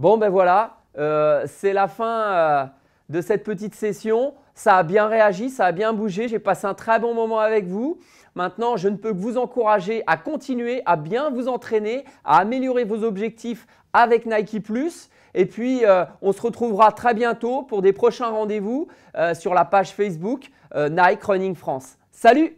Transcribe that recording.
Bon, ben voilà, euh, c'est la fin euh, de cette petite session. Ça a bien réagi, ça a bien bougé. J'ai passé un très bon moment avec vous. Maintenant, je ne peux que vous encourager à continuer, à bien vous entraîner, à améliorer vos objectifs avec Nike ⁇ Plus. et puis, euh, on se retrouvera très bientôt pour des prochains rendez-vous sur la page Facebook Nike Running France. Salut